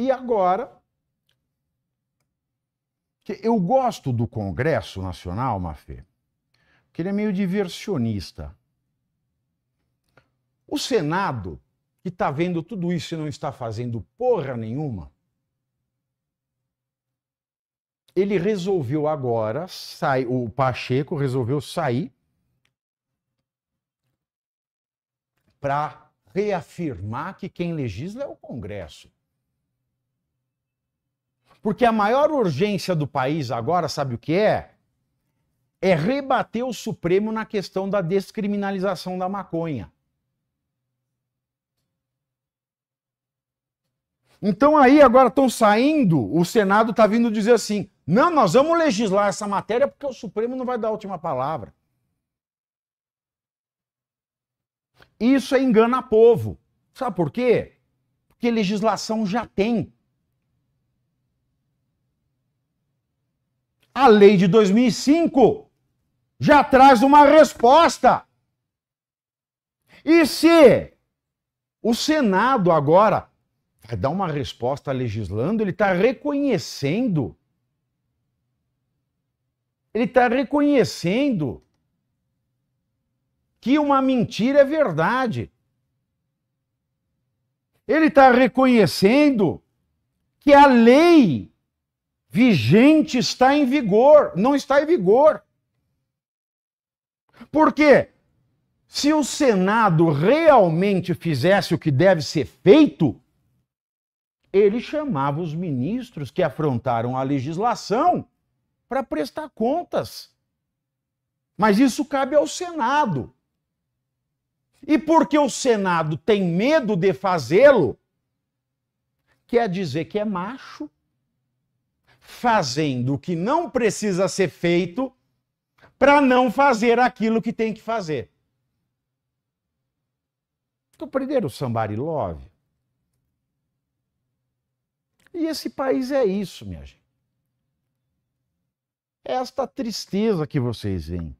E agora, eu gosto do Congresso Nacional, Mafê, porque ele é meio diversionista. O Senado, que está vendo tudo isso e não está fazendo porra nenhuma, ele resolveu agora, sai, o Pacheco resolveu sair para reafirmar que quem legisla é o Congresso. Porque a maior urgência do país agora, sabe o que é? É rebater o Supremo na questão da descriminalização da maconha. Então aí agora estão saindo, o Senado está vindo dizer assim: não, nós vamos legislar essa matéria porque o Supremo não vai dar a última palavra. Isso é engana povo. Sabe por quê? Porque legislação já tem. A lei de 2005 já traz uma resposta. E se o Senado agora vai dar uma resposta legislando, ele está reconhecendo. Ele está reconhecendo que uma mentira é verdade. Ele está reconhecendo que a lei vigente está em vigor, não está em vigor. Por quê? Se o Senado realmente fizesse o que deve ser feito, ele chamava os ministros que afrontaram a legislação para prestar contas. Mas isso cabe ao Senado. E porque o Senado tem medo de fazê-lo, quer dizer que é macho fazendo o que não precisa ser feito para não fazer aquilo que tem que fazer. Compreenderam então, o Somebody Love? E esse país é isso, minha gente. É esta tristeza que vocês veem.